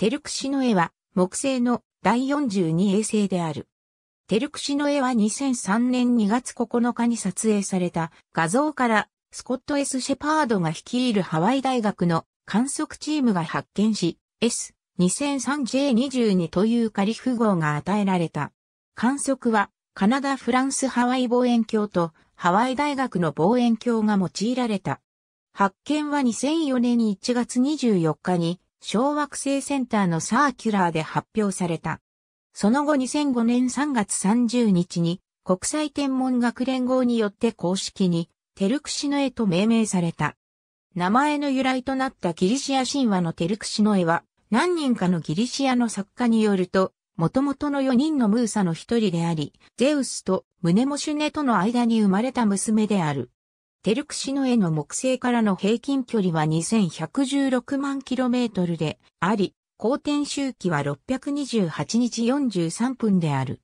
テルクシの絵は木製の第42衛星である。テルクシの絵は2003年2月9日に撮影された画像からスコット・ S・ シェパードが率いるハワイ大学の観測チームが発見し S2003J22 という仮符号が与えられた。観測はカナダ・フランス・ハワイ望遠鏡とハワイ大学の望遠鏡が用いられた。発見は2004年1月24日に小惑星センターのサーキュラーで発表された。その後2005年3月30日に国際天文学連合によって公式にテルクシノエと命名された。名前の由来となったギリシア神話のテルクシノエは何人かのギリシアの作家によると、元々の4人のムーサの一人であり、ゼウスとムネモシュネとの間に生まれた娘である。テルクシノへの木星からの平均距離は2116万 km であり、公転周期は628日43分である。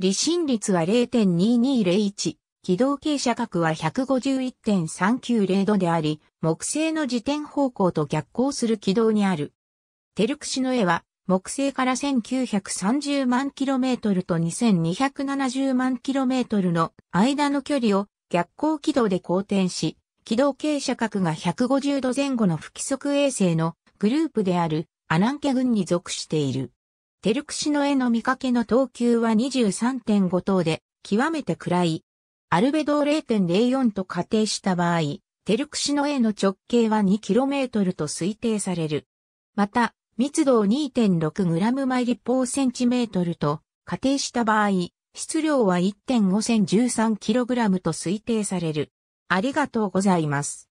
離心率は0.2201、軌道傾斜角は151.390度であり、木星の自転方向と逆行する軌道にある。テルクシノエは、木星から1930万 km と2270万 km の間の距離を逆光軌道で公転し、軌道傾斜角が150度前後の不規則衛星のグループであるアナンケ群に属している。テルクシノエの見かけの等級は23.5等で、極めて暗い。アルベドを0.04と仮定した場合、テルクシノエの直径は 2km と推定される。また、密度を 2.6g 毎立方センチメートルと仮定した場合、質量は1.5 13kg と推定される。ありがとうございます。